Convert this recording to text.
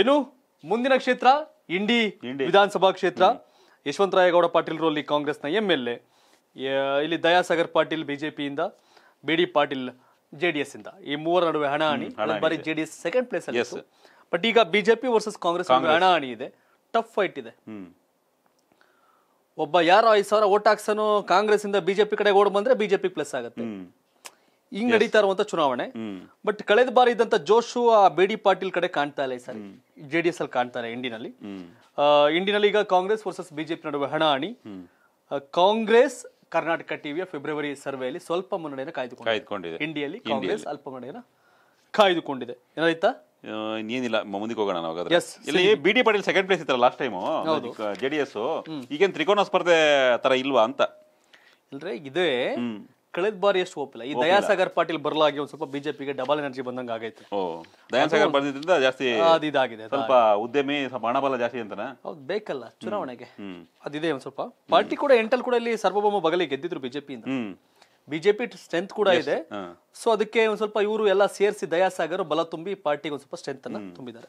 ಏನು ಮುಂದಿನ ಕ್ಷೇತ್ರ ಇಂಡಿ ವಿಧಾನಸಭಾ ಕ್ಷೇತ್ರ ಯಶವಂತರಾಯಗೌಡ ಪಾಟೀಲ್ರು ಕಾಂಗ್ರೆಸ್ನ ಎಂ ಎಲ್ ಎ ಇಲ್ಲಿ ದಯಾಸಾಗರ್ ಪಾಟೀಲ್ ಬಿಜೆಪಿಯಿಂದ ಬಿ ಡಿ ಪಾಟೀಲ್ ಜೆಡಿಎಸ್ ಇಂದ ಈ ಮೂವರ ನಡುವೆ ಹಣಾಹಣಿ ಬಾರಿ ಜೆಡಿಎಸ್ ಸೆಕೆಂಡ್ ಪ್ಲೇಸ್ ಅಲ್ಲಿ ಬಟ್ ಈಗ ಬಿಜೆಪಿ ವರ್ಸಸ್ ಕಾಂಗ್ರೆಸ್ ಹಣಾಹಣಿ ಇದೆ ಟಫ್ ಫೈಟ್ ಇದೆ ಒಬ್ಬ ಯಾರೋ ಐದು ಸಾವಿರ ಓಟ್ ಹಾಕ್ಸನು ಕಾಂಗ್ರೆಸ್ ಇಂದ ಬಿಜೆಪಿ ಕಡೆ ಓಡ್ ಬಂದ್ರೆ ಬಿಜೆಪಿ ಪ್ಲಸ್ ಆಗುತ್ತೆ ಹಿಂಗ್ ನಡೀತಾ ಇರುವಂತ ಚುನಾವಣೆ ಬಟ್ ಕಳೆದ ಬಾರಿ ಇದ್ದಂತ ಜೋಶು ಬಿ ಡಿ ಪಾಟೀಲ್ ಕಡೆ ಕಾಣ್ತಾ ಇಲ್ಲ ಸರ್ ಜೆ ಡಿ ಎಸ್ ಅಲ್ಲಿ ಕಾಣ್ತಾ ಇಲ್ಲ ಇಂಡಿನಲ್ಲಿ ಇಂಡಿನಲ್ಲಿ ಈಗ ಕಾಂಗ್ರೆಸ್ ವರ್ಸಸ್ ಬಿಜೆಪಿ ನಡುವೆ ಹಣಾಹಣಿ ಕಾಂಗ್ರೆಸ್ ಕರ್ನಾಟಕ ಟಿವಿಯ ಫೆಬ್ರವರಿ ಸರ್ವೆಯಲ್ಲಿ ಸ್ವಲ್ಪ ಮುನ್ನಡೆಯನ್ನು ಕಾಯ್ದುಕೊಂಡಿದೆ ಇಂಡಿಯಲ್ಲಿ ಕಾಂಗ್ರೆಸ್ ಅಲ್ಪ ಮುನ್ನಡೆಯನ್ನು ಕಾಯ್ದುಕೊಂಡಿದೆ ಏನಾಯ್ತಾ ಇನ್ನೇನಿಲ್ಲ ಮುಂದಕ್ಕೆ ಹೋಗೋಣ ನಾವು ಇಲ್ಲಿ B D Patil second place ಇತ್ತಲ್ಲ ಲಾಸ್ಟ್ ಟೈಮು ಜೆಡಿಎಸ್ ಈಗೇನು ತ್ರಿಕೋನ ಸ್ಪರ್ಧೆ ತರ ಇಲ್ವಾ ಅಂತ ಇಲ್ರಿ ಇದೆ ಕಳೆದ ಬಾರಿ ಎಷ್ಟು ಒಪ್ಪಿಲ್ಲ ಈ ದಯಾಸಾಗರ್ ಪಾಟೀಲ್ ಬರಲಾಗಿ ಒಂದ್ ಸ್ವಲ್ಪ ಬಿಜೆಪಿಗೆ ಡಬಲ್ ಎನರ್ಜಿ ಬಂದಂಗ ಆಗೈತೆ ದಯಾಸಾಗರ್ ಬಂದಿದ್ರಿಂದ ಜಾಸ್ತಿ ಸ್ವಲ್ಪ ಉದ್ಯಮಿ ಸ್ವಲ್ಪ ಹಣಬಲ ಜಾಸ್ತಿ ಅಂತಾನೆ ಹೌದು ಬೇಕಲ್ಲ ಚುನಾವಣೆಗೆ ಅದಿದೆ ಒಂದ್ ಸ್ವಲ್ಪ ಪಾರ್ಟಿ ಕೂಡ ಎಂಟಲ್ ಕೂಡ ಇಲ್ಲಿ ಸರ್ವಭೌಮ ಬಗಲಿ ಗೆದ್ದಿದ್ರು ಬಿಜೆಪಿಯಿಂದ ಬಿಜೆಪಿ ಸ್ಟ್ರೆಂತ್ ಕೂಡ ಇದೆ ಸೊ ಅದಕ್ಕೆ ಒಂದ್ ಸ್ವಲ್ಪ ಇವರು ಎಲ್ಲ ಸೇರಿಸಿ ದಯಾಸಾಗರ್ ಬಲ ತುಂಬಿ ಪಾರ್ಟಿಗೆ ಒಂದ್ ಸ್ವಲ್ಪ ಸ್ಟ್ರೆಂತ್ ಅನ್ನ ತುಂಬಿದ್ದಾರೆ